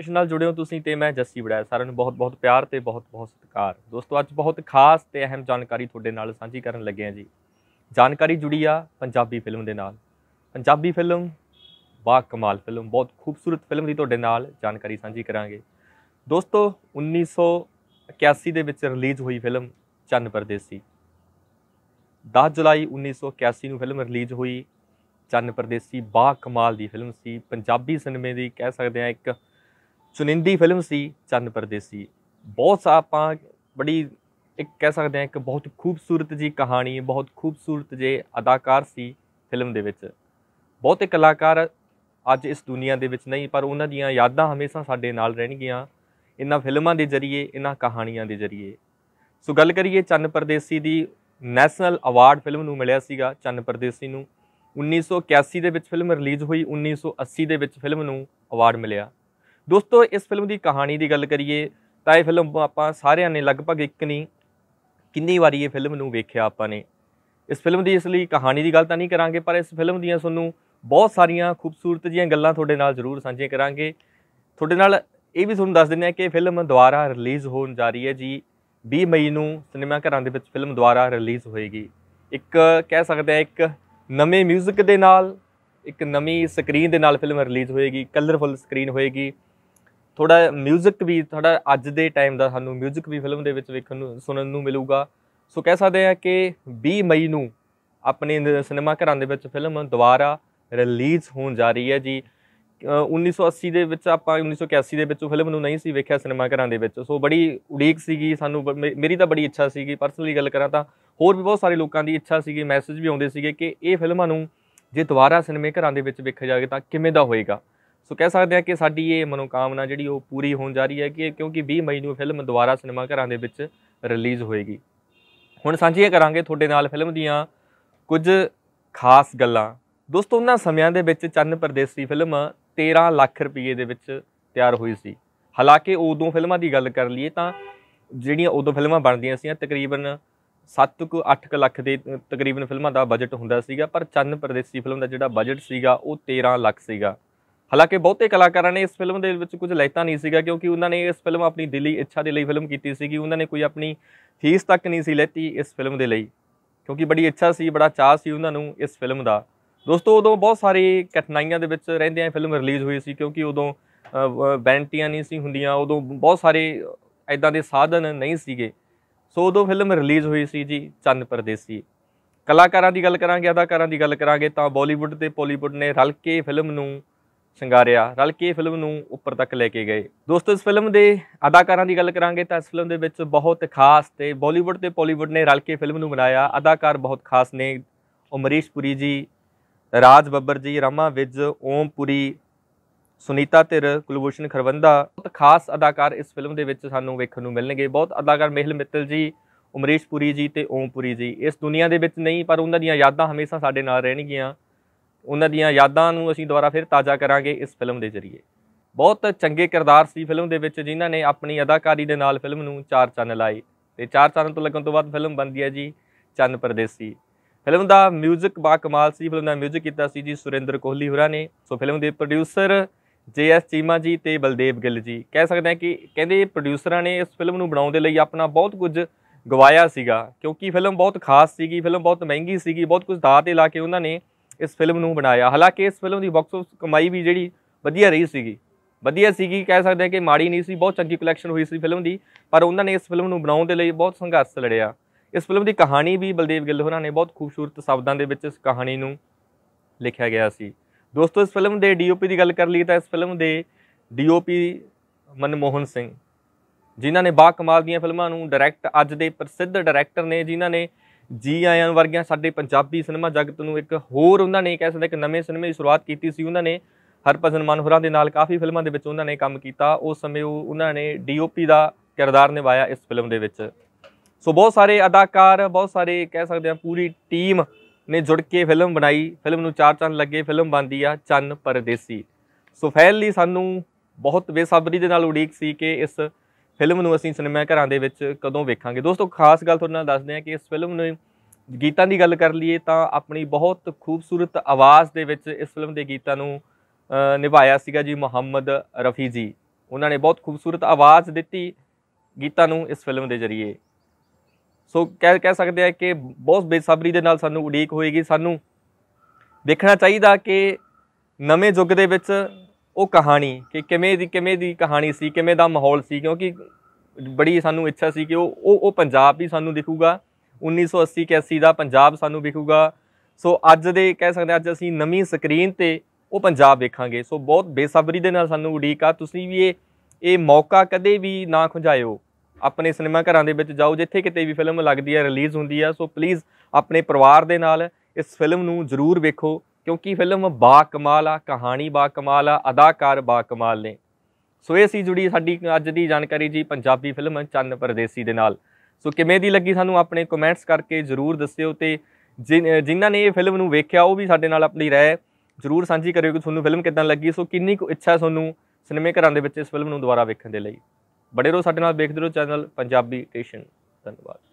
station ਨਾਲ ਜੁੜੇ ਹੋ ਤੁਸੀਂ ਤੇ ਮੈਂ ਜੱਸੀ ਬੜਾ ਸਾਰਿਆਂ ਨੂੰ ਬਹੁਤ ਬਹੁਤ ਪਿਆਰ ਤੇ ਬਹੁਤ ਬਹੁਤ ਸਤਿਕਾਰ ਦੋਸਤੋ ਅੱਜ ਬਹੁਤ ਖਾਸ ਤੇ ਅਹਿਮ ਜਾਣਕਾਰੀ ਤੁਹਾਡੇ ਨਾਲ ਸਾਂਝੀ ਕਰਨ ਲੱਗੇ ਆ ਜੀ ਜਾਣਕਾਰੀ ਜੁੜੀ ਆ ਪੰਜਾਬੀ ਫਿਲਮ ਦੇ ਨਾਲ ਪੰਜਾਬੀ ਫਿਲਮ ਬਾ ਕਮਾਲ ਫਿਲਮ ਬਹੁਤ ਖੂਬਸੂਰਤ ਫਿਲਮ ਦੀ ਤੁਹਾਡੇ ਨਾਲ ਜਾਣਕਾਰੀ ਸਾਂਝੀ ਕਰਾਂਗੇ ਦੋਸਤੋ 1981 ਦੇ ਵਿੱਚ ਰਿਲੀਜ਼ ਹੋਈ ਫਿਲਮ ਚੰਨ ਪਰਦੇਸੀ 10 ਜੁਲਾਈ 1981 ਨੂੰ ਫਿਲਮ ਰਿਲੀਜ਼ ਹੋਈ ਚੰਨ ਪਰਦੇਸੀ ਬਾ ਕਮਾਲ ਦੀ ਫਿਲਮ ਸੀ ਪੰਜਾਬੀ ਸਿਨੇਮੇ ਦੀ ਕਹਿ ਸਕਦੇ ਆ ਇੱਕ ਚੁਨਿੰਦੀ ਫਿਲਮ ਸੀ ਚੰਨ ਪਰਦੇਸੀ ਬਹੁਤ ਸਾ ਆਪਾਂ ਬੜੀ ਇੱਕ ਕਹਿ ਸਕਦੇ ਹਾਂ ਇੱਕ ਬਹੁਤ ਖੂਬਸੂਰਤ ਜੀ ਕਹਾਣੀ ਹੈ ਬਹੁਤ ਖੂਬਸੂਰਤ ਜੇ ਅਦਾਕਾਰ ਸੀ ਫਿਲਮ ਦੇ ਵਿੱਚ ਬਹੁਤੇ ਕਲਾਕਾਰ ਅੱਜ ਇਸ ਦੁਨੀਆ ਦੇ ਵਿੱਚ ਨਹੀਂ ਪਰ ਉਹਨਾਂ ਦੀਆਂ ਯਾਦਾਂ ਹਮੇਸ਼ਾ ਸਾਡੇ ਨਾਲ ਰਹਿਣਗੀਆਂ ਇਨ੍ਹਾਂ ਫਿਲਮਾਂ ਦੇ ਜ਼ਰੀਏ ਇਨ੍ਹਾਂ ਕਹਾਣੀਆਂ ਦੇ ਜ਼ਰੀਏ ਸੋ ਗੱਲ ਕਰੀਏ ਚੰਨ ਪਰਦੇਸੀ ਦੀ ਨੈਸ਼ਨਲ ਅਵਾਰਡ ਫਿਲਮ ਨੂੰ ਮਿਲਿਆ ਸੀਗਾ ਚੰਨ ਪਰਦੇਸੀ ਨੂੰ 1981 ਦੇ ਵਿੱਚ ਫਿਲਮ ਰਿਲੀਜ਼ ਹੋਈ 1980 ਦੇ ਵਿੱਚ ਫਿਲਮ ਨੂੰ ਅਵਾਰਡ ਮਿਲਿਆ ਦੋਸਤੋ ਇਸ ਫਿਲਮ ਦੀ ਕਹਾਣੀ ਦੀ ਗੱਲ ਕਰੀਏ ਤਾਂ ਇਹ ਫਿਲਮ ਆਪਾਂ ਸਾਰਿਆਂ ਨੇ ਲਗਭਗ ਇੱਕ ਨਹੀਂ ਕਿੰਨੀ ਵਾਰੀ ਇਹ ਫਿਲਮ ਨੂੰ ਵੇਖਿਆ ਆਪਾਂ ਨੇ ਇਸ ਫਿਲਮ ਦੀ ਇਸ ਲਈ ਕਹਾਣੀ ਦੀ ਗੱਲ ਤਾਂ ਨਹੀਂ ਕਰਾਂਗੇ ਪਰ ਇਸ ਫਿਲਮ ਦੀਆਂ ਤੁਹਾਨੂੰ ਬਹੁਤ ਸਾਰੀਆਂ ਖੂਬਸੂਰਤ ਜੀਆਂ ਗੱਲਾਂ ਤੁਹਾਡੇ ਨਾਲ ਜ਼ਰੂਰ ਸਾਂਝੀਆਂ ਕਰਾਂਗੇ ਤੁਹਾਡੇ ਨਾਲ ਇਹ ਵੀ ਤੁਹਾਨੂੰ ਦੱਸ ਦਿੰਦੇ ਆ ਕਿ ਫਿਲਮ ਦੁਬਾਰਾ ਰਿਲੀਜ਼ ਹੋਣ ਜਾ ਰਹੀ ਹੈ ਜੀ 20 ਮਈ ਨੂੰ ਸਿਨੇਮਾ ਘਰਾਂ ਦੇ ਵਿੱਚ ਫਿਲਮ ਦੁਬਾਰਾ ਰਿਲੀਜ਼ ਹੋਏਗੀ ਇੱਕ ਕਹਿ ਸਕਦੇ ਆ ਇੱਕ ਨਵੇਂ 뮤직 ਦੇ ਨਾਲ ਇੱਕ ਨਵੀਂ ਸਕਰੀਨ ਦੇ ਨਾਲ ਫਿਲਮ ਰਿਲੀਜ਼ ਹੋਏਗੀ ਕਲਰਫੁਲ ਸਕਰੀਨ ਹੋਏਗੀ ਥੋੜਾ 뮤직 ਵੀ ਥੋੜਾ ਅੱਜ ਦੇ ਟਾਈਮ ਦਾ ਸਾਨੂੰ 뮤직 ਵੀ ਫਿਲਮ ਦੇ ਵਿੱਚ ਵੇਖਣ ਨੂੰ ਸੁਣਨ ਨੂੰ ਮਿਲੂਗਾ ਸੋ ਕਹਿ ਸਕਦੇ ਆ ਕਿ 20 ਮਈ ਨੂੰ ਆਪਣੇ ਸਿਨੇਮਾ ਘਰਾਂ ਦੇ ਵਿੱਚ ਫਿਲਮ ਦੁਬਾਰਾ ਰਿਲੀਜ਼ ਹੋਣ ਜਾ ਰਹੀ ਹੈ ਜੀ 1980 ਦੇ ਵਿੱਚ ਆਪਾਂ 1981 ਦੇ ਵਿੱਚ ਫਿਲਮ ਨੂੰ ਨਹੀਂ ਸੀ ਵੇਖਿਆ ਸਿਨੇਮਾ ਘਰਾਂ ਦੇ ਵਿੱਚ ਸੋ ਬੜੀ ਉਡੀਕ ਸੀਗੀ ਸਾਨੂੰ ਮੇਰੀ ਤਾਂ ਬੜੀ ਇੱਛਾ ਸੀਗੀ ਪਰਸਨਲੀ ਗੱਲ ਕਰਾਂ ਤਾਂ ਹੋਰ ਵੀ ਬਹੁਤ ਸਾਰੇ ਲੋਕਾਂ ਦੀ ਇੱਛਾ ਸੀਗੀ ਮੈਸੇਜ ਵੀ ਆਉਂਦੇ ਸੀਗੇ ਕਿ ਇਹ ਫਿਲਮਾਂ ਨੂੰ ਜੇ ਦੁਬਾਰਾ ਸਿਨੇਮੇ ਘਰਾਂ ਦੇ ਵਿੱਚ ਵੇਖਿਆ ਜਾਵੇ ਤਾਂ ਕਿਵੇਂ ਦਾ ਹੋਏਗਾ ਸੋ ਕਹਿ ਸਕਦੇ ਆ ਕਿ ਸਾਡੀ ਇਹ ਮਨੋਕਾਮਨਾ ਜਿਹੜੀ ਉਹ ਪੂਰੀ ਹੋਣ ਜਾ ਰਹੀ ਹੈ ਕਿ ਕਿਉਂਕਿ 20 ਮਈ ਨੂੰ ਫਿਲਮ ਦੁਬਾਰਾ ਸਿਨੇਮਾ ਘਰਾਂ ਦੇ ਵਿੱਚ ਰਿਲੀਜ਼ ਹੋਏਗੀ ਹੁਣ ਸਾਂਝੀਆਂ ਕਰਾਂਗੇ ਤੁਹਾਡੇ ਨਾਲ ਫਿਲਮ ਦੀਆਂ ਕੁਝ ਖਾਸ ਗੱਲਾਂ ਦੋਸਤੋ ਉਹਨਾਂ ਸਮਿਆਂ ਦੇ ਵਿੱਚ ਚੰਨ ਪਰਦੇਸੀ ਫਿਲਮ 13 ਲੱਖ ਰੁਪਏ ਦੇ ਵਿੱਚ ਤਿਆਰ ਹੋਈ ਸੀ ਹਾਲਾਂਕਿ ਉਦੋਂ ਫਿਲਮਾਂ ਦੀ ਗੱਲ ਕਰ ਲਈਏ ਤਾਂ ਜਿਹੜੀਆਂ ਉਦੋਂ ਫਿਲਮਾਂ ਬਣਦੀਆਂ ਸੀਆਂ ਤਕਰੀਬਨ 7 ਕੋ 8 ਲੱਖ ਦੇ ਤਕਰੀਬਨ ਫਿਲਮਾਂ ਦਾ ਬਜਟ ਹੁੰਦਾ ਸੀਗਾ ਪਰ ਚੰਨ ਪਰਦੇਸੀ ਫਿਲਮ ਦਾ ਜਿਹੜਾ ਬਜਟ ਸੀਗਾ ਉਹ 13 ਲੱਖ ਸੀਗਾ ਹਾਲਾਂਕਿ ਬਹੁਤੇ ਕਲਾਕਾਰਾਂ ਨੇ ਇਸ ਫਿਲਮ ਦੇ ਵਿੱਚ ਕੁਝ ਲੈਤਾ ਨਹੀਂ ਸੀਗਾ ਕਿਉਂਕਿ ਉਹਨਾਂ ਨੇ ਇਸ ਫਿਲਮ ਆਪਣੀ ਦਿਲੀ ਇੱਛਾ ਦੇ ਲਈ ਫਿਲਮ ਕੀਤੀ ਸੀਗੀ ਉਹਨਾਂ ਨੇ ਕੋਈ ਆਪਣੀ ਫੀਸ ਤੱਕ ਨਹੀਂ ਸੀ ਲੈਤੀ ਇਸ ਫਿਲਮ ਦੇ ਲਈ ਕਿਉਂਕਿ ਬੜੀ ਇੱਛਾ ਸੀ ਬੜਾ ਚਾਹ ਸੀ ਉਹਨਾਂ ਨੂੰ ਇਸ ਫਿਲਮ ਦਾ ਦੋਸਤੋ ਉਦੋਂ ਬਹੁਤ ਸਾਰੀ ਕਠਿਨਾਈਆਂ ਦੇ ਵਿੱਚ ਰਹਿੰਦੇ ਆ ਫਿਲਮ ਰਿਲੀਜ਼ ਹੋਈ ਸੀ ਕਿਉਂਕਿ ਉਦੋਂ ਬੈਂਟੀਆਂ ਨਹੀਂ ਸੀ ਹੁੰਦੀਆਂ ਉਦੋਂ ਬਹੁਤ ਸਾਰੇ ਐਦਾਂ ਦੇ ਸਾਧਨ ਨਹੀਂ ਸੀਗੇ ਸੋ ਉਦੋਂ ਫਿਲਮ ਰਿਲੀਜ਼ ਹੋਈ ਸੀ ਜੀ ਚੰਨ ਪਰਦੇਸੀ ਕਲਾਕਾਰਾਂ ਦੀ ਗੱਲ ਕਰਾਂਗੇ ਅਦਾਕਾਰਾਂ ਦੀ ਗੱਲ ਕਰਾਂਗੇ ਤਾਂ ਬਾਲੀਵੁੱਡ ਤੇ ਪੋਲੀਵੁੱਡ ਨੇ ਰਲ ਕੇ ਫਿਲਮ ਨੂੰ ਸਿੰਗਾਰਿਆ ਰਲ ਕੇ ਫਿਲਮ ਨੂੰ ਉੱਪਰ ਤੱਕ ਲੈ ਕੇ ਗਏ ਦੋਸਤੋ ਇਸ ਫਿਲਮ ਦੇ ਅਦਾਕਾਰਾਂ ਦੀ ਗੱਲ ਕਰਾਂਗੇ ਤਾਂ ਇਸ ਫਿਲਮ ਦੇ ਵਿੱਚ ਬਹੁਤ ਖਾਸ ਤੇ ਬਾਲੀਵੁੱਡ ਤੇ ਪਾਲੀਵੁੱਡ ਨੇ ਰਲ ਕੇ ਫਿਲਮ ਨੂੰ ਬਣਾਇਆ ਅਦਾਕਾਰ ਬਹੁਤ ਖਾਸ ਨੇ ਉਮਰੀਸ਼ ਪੁਰੀ ਜੀ ਰਾਜ ਬੱਬਰ ਜੀ ਰਾਮਾ ਵਿਜ ਓਮ ਪੁਰੀ ਸੁਨੀਤਾ ਧਿਰ ਕੁਲਭੂਸ਼ਣ ਖਰਵੰਦਾ ਬਹੁਤ ਖਾਸ ਅਦਾਕਾਰ ਇਸ ਫਿਲਮ ਦੇ ਵਿੱਚ ਸਾਨੂੰ ਵੇਖਣ ਨੂੰ ਮਿਲਣਗੇ ਬਹੁਤ ਅਦਾਕਾਰ ਮਹਿਲ ਮਿੱਤਲ ਜੀ ਉਮਰੀਸ਼ ਪੁਰੀ ਜੀ ਤੇ ਓਮ ਪੁਰੀ ਜੀ ਇਸ ਦੁਨੀਆ ਦੇ ਵਿੱਚ ਨਹੀਂ ਪਰ ਉਹਨਾਂ ਦੀਆਂ ਯਾਦਾਂ ਹਮੇਸ਼ਾ ਸਾਡੇ ਨਾਲ ਰਹਿਣਗੀਆਂ ਉਹਨਾਂ ਦੀਆਂ ਯਾਦਾਂ ਨੂੰ ਅਸੀਂ ਦੁਬਾਰਾ ਫਿਰ ਤਾਜ਼ਾ ਕਰਾਂਗੇ ਇਸ ਫਿਲਮ ਦੇ ਜ਼ਰੀਏ ਬਹੁਤ ਚੰਗੇ ਕਿਰਦਾਰ ਸੀ ਫਿਲਮ ਦੇ ਵਿੱਚ ਜਿਨ੍ਹਾਂ ਨੇ ਆਪਣੀ ਅਦਾਕਾਰੀ ਦੇ ਨਾਲ ਫਿਲਮ ਨੂੰ ਚਾਰ ਚੰਨ ਲਾਏ ਤੇ ਚਾਰ ਚੰਨ ਤੋਂ ਲੱਗਣ ਤੋਂ ਬਾਅਦ ਫਿਲਮ ਬਣਦੀ ਹੈ ਜੀ ਚੰਨ ਪਰਦੇਸੀ ਫਿਲਮ ਦਾ 뮤직 ਬਾ ਕਮਾਲ ਸੀ ਫਿਲਮ ਦਾ 뮤직 ਕੀਤਾ ਸੀ ਜੀ ਸੁਰਿੰਦਰ ਕੋਹਲੀ ਹੋਰਾਂ ਨੇ ਸੋ ਫਿਲਮ ਦੇ producer J S Cheema ji ਤੇ ਬਲਦੇਵ ਗਿੱਲ ਜੀ ਕਹਿ ਸਕਦੇ ਹਾਂ ਕਿ ਕਹਿੰਦੇ ਪ੍ਰੋਡਿਊਸਰਾਂ ਨੇ ਇਸ ਫਿਲਮ ਨੂੰ ਬਣਾਉਣ ਦੇ ਲਈ ਆਪਣਾ ਬਹੁਤ ਕੁਝ ਗਵਾਇਆ ਸੀਗਾ ਕਿਉਂਕਿ ਫਿਲਮ ਬਹੁਤ ਖਾਸ ਸੀਗੀ ਫਿਲਮ ਬਹੁਤ ਮਹਿੰਗੀ ਸੀਗੀ ਬਹੁਤ ਕੁਝ ਦਾਅ ਤੇ ਲਾ ਕੇ ਉਹਨਾਂ ਨੇ ਇਸ ਫਿਲਮ ਨੂੰ ਬਣਾਇਆ ਹਾਲਾਂਕਿ ਇਸ ਫਿਲਮ ਦੀ ਬਾਕਸ ਆਫਿਸ ਕਮਾਈ ਵੀ ਜਿਹੜੀ ਵਧੀਆ ਰਹੀ ਸੀਗੀ ਵਧੀਆ ਸੀਗੀ ਕਹਿ ਸਕਦੇ ਕਿ ਮਾੜੀ ਨਹੀਂ ਸੀ ਬਹੁਤ ਚੰਗੀ ਕਲੈਕਸ਼ਨ ਹੋਈ ਸੀ ਫਿਲਮ ਦੀ ਪਰ ਉਹਨਾਂ ਨੇ ਇਸ ਫਿਲਮ ਨੂੰ ਬਣਾਉਣ ਦੇ ਲਈ ਬਹੁਤ ਸੰਘਰਸ਼ ਲੜਿਆ ਇਸ ਫਿਲਮ ਦੀ ਕਹਾਣੀ ਵੀ ਬਲਦੇਵ ਗਿੱਲ ਹੋਰਾਂ ਨੇ ਬਹੁਤ ਖੂਬਸੂਰਤ ਸ਼ਬਦਾਂ ਦੇ ਵਿੱਚ ਇਸ ਕਹਾਣੀ ਨੂੰ ਲਿਖਿਆ ਗਿਆ ਸੀ ਦੋਸਤੋ ਇਸ ਫਿਲਮ ਦੇ ਡੀਓਪੀ ਦੀ ਗੱਲ ਕਰ ਲਈ ਤਾਂ ਇਸ ਫਿਲਮ ਦੇ ਡੀਓਪੀ ਮਨਮੋਹਨ ਸਿੰਘ ਜਿਨ੍ਹਾਂ ਨੇ ਬਾ ਕਮਾਲ ਦੀਆਂ ਫਿਲਮਾਂ ਨੂੰ ਡਾਇਰੈਕਟ ਅੱਜ ਦੇ ਪ੍ਰਸਿੱਧ ਡਾਇਰੈਕਟਰ ਨੇ ਜਿਨ੍ਹਾਂ ਨੇ ਜੀ ਆਇਆਂ ਵਰਗੀਆਂ ਸਾਡੇ ਪੰਜਾਬੀ ਸਿਨੇਮਾ ਜਗਤ ਨੂੰ ਇੱਕ ਹੋਰ ਉਹਨਾਂ ਨੇ ਕਹਿ ਸਕਦੇ ਇੱਕ ਨਵੇਂ ਸਿਨੇਮੇ ਦੀ ਸ਼ੁਰੂਆਤ ਕੀਤੀ ਸੀ ਉਹਨਾਂ ਨੇ ਹਰਪਸਨ ਮਨਹੁਰਾ ਹੋਰਾਂ ਦੇ ਨਾਲ ਕਾਫੀ ਫਿਲਮਾਂ ਦੇ ਵਿੱਚ ਉਹਨਾਂ ਨੇ ਕੰਮ ਕੀਤਾ ਉਸ ਸਮੇਂ ਉਹ ਉਹਨਾਂ ਨੇ ਡੀਓਪੀ ਦਾ ਕਿਰਦਾਰ ਨਿਭਾਇਆ ਇਸ ਫਿਲਮ ਦੇ ਵਿੱਚ ਸੋ ਬਹੁਤ ਸਾਰੇ ਅਦਾਕਾਰ ਬਹੁਤ ਸਾਰੇ ਕਹਿ ਸਕਦੇ ਆ ਪੂਰੀ ਟੀਮ ਨੇ ਜੁੜ ਕੇ ਫਿਲਮ ਬਣਾਈ ਫਿਲਮ ਨੂੰ ਚਾਰ ਚੰਨ ਲੱਗੇ ਫਿਲਮ ਬਣਦੀ ਆ ਚੰਨ ਪਰਦੇਸੀ ਸੋ ਫੈਲ ਲਈ ਸਾਨੂੰ ਬਹੁਤ ਬੇਸਬਰੀ ਦੇ ਨਾਲ ਉਡੀਕ ਸੀ ਕਿ ਇਸ ਫਿਲਮ ਨੂੰ ਅਸੀਂ ਸਿਨੇਮਾ ਘਰਾਂ ਦੇ ਵਿੱਚ ਕਦੋਂ ਵੇਖਾਂਗੇ ਦੋਸਤੋ ਖਾਸ ਗੱਲ ਤੁਹਾਡੇ ਨਾਲ ਦੱਸਦੇ ਹਾਂ ਕਿ ਇਸ ਫਿਲਮ ਨੂੰ ਗੀਤਾਂ ਦੀ ਗੱਲ ਕਰ ਲਈਏ ਤਾਂ ਆਪਣੀ ਬਹੁਤ ਖੂਬਸੂਰਤ ਆਵਾਜ਼ ਦੇ ਵਿੱਚ ਇਸ ਫਿਲਮ ਦੇ ਗੀਤਾਂ ਨੂੰ ਨਿਭਾਇਆ ਸੀਗਾ ਜੀ ਮੁਹੰਮਦ ਰਫੀ ਜੀ ਉਹਨਾਂ ਨੇ ਬਹੁਤ ਖੂਬਸੂਰਤ ਆਵਾਜ਼ ਦਿੱਤੀ ਗੀਤਾਂ ਨੂੰ ਇਸ ਫਿਲਮ ਦੇ ਜ਼ਰੀਏ ਸੋ ਕਹਿ ਕਹਿ ਸਕਦੇ ਆ ਕਿ ਬਹੁਤ ਬੇਸਬਰੀ ਦੇ ਨਾਲ ਸਾਨੂੰ ਉਡੀਕ ਹੋਏਗੀ ਸਾਨੂੰ ਦੇਖਣਾ ਚਾਹੀਦਾ ਕਿ ਨਵੇਂ ਯੁੱਗ ਦੇ ਵਿੱਚ ਉਹ ਕਹਾਣੀ ਕਿ ਕਿਵੇਂ ਦੀ ਕਿਵੇਂ ਦੀ ਕਹਾਣੀ ਸੀ ਕਿਵੇਂ ਦਾ ਮਾਹੌਲ ਸੀ ਕਿਉਂਕਿ ਬੜੀ ਸਾਨੂੰ ਇੱਛਾ ਸੀ ਕਿ ਉਹ ਉਹ ਪੰਜਾਬ ਵੀ ਸਾਨੂੰ ਦਿਖੂਗਾ 1980 81 ਦਾ ਪੰਜਾਬ ਸਾਨੂੰ ਵਿਖੂਗਾ ਸੋ ਅੱਜ ਦੇ ਕਹਿ ਸਕਦੇ ਅੱਜ ਅਸੀਂ ਨਵੀਂ ਸਕਰੀਨ ਤੇ ਉਹ ਪੰਜਾਬ ਵੇਖਾਂਗੇ ਸੋ ਬਹੁਤ ਬੇਸਬਰੀ ਦੇ ਨਾਲ ਸਾਨੂੰ ਉਡੀਕ ਆ ਤੁਸੀਂ ਵੀ ਇਹ ਇਹ ਮੌਕਾ ਕਦੇ ਵੀ ਨਾ ਖੁੰਝਾਇਓ ਆਪਣੇ ਸਿਨੇਮਾ ਘਰਾਂ ਦੇ ਵਿੱਚ ਜਾਓ ਜਿੱਥੇ ਕਿਤੇ ਵੀ ਫਿਲਮ ਲੱਗਦੀ ਹੈ ਰਿਲੀਜ਼ ਹੁੰਦੀ ਹੈ ਸੋ ਪਲੀਜ਼ ਆਪਣੇ ਪਰਿਵਾਰ ਦੇ ਨਾਲ ਇਸ ਫਿਲਮ ਨੂੰ ਜ਼ਰੂਰ ਵੇਖੋ ਕਿਉਂਕਿ ਫਿਲਮ ਬਾ ਕਮਾਲ ਆ ਕਹਾਣੀ ਬਾ ਕਮਾਲ ਆ ਅਦਾਕਾਰ ਬਾ ਕਮਾਲ ਨੇ ਸੋ ਇਹ ਸੀ ਜੁੜੀ ਸਾਡੀ ਅੱਜ ਦੀ ਜਾਣਕਾਰੀ ਜੀ ਪੰਜਾਬੀ ਫਿਲਮ ਚੰਨ ਪਰਦੇਸੀ ਦੇ ਨਾਲ ਸੋ ਕਿਵੇਂ ਦੀ ਲੱਗੀ ਸਾਨੂੰ ਆਪਣੇ ਕਮੈਂਟਸ ਕਰਕੇ ਜ਼ਰੂਰ ਦੱਸਿਓ ਤੇ ਜਿਨ੍ਹਾਂ ਨੇ ਇਹ ਫਿਲਮ ਨੂੰ ਵੇਖਿਆ ਉਹ ਵੀ ਸਾਡੇ ਨਾਲ ਆਪਣੀ ਰਾਏ ਜ਼ਰੂਰ ਸਾਂਝੀ ਕਰਿਓ ਕਿ ਤੁਹਾਨੂੰ ਫਿਲਮ ਕਿਦਾਂ ਲੱਗੀ ਸੋ ਕਿੰਨੀ ਕੁ ਇੱਛਾ ਤੁਹਾਨੂੰ ਸਿਨੇਮੇ ਘਰਾਂ ਦੇ ਵਿੱਚ ਇਸ ਫਿਲਮ ਨੂੰ ਦੁਬਾਰਾ ਵੇਖਣ ਦੇ ਲਈ ਬੜੇ ਰੋ ਸਾਡੇ ਨਾਲ ਵੇਖਦੇ ਰਹੋ ਚੈਨਲ ਪੰਜਾਬੀ ਸਟੇਸ਼ਨ ਧੰਨਵਾਦ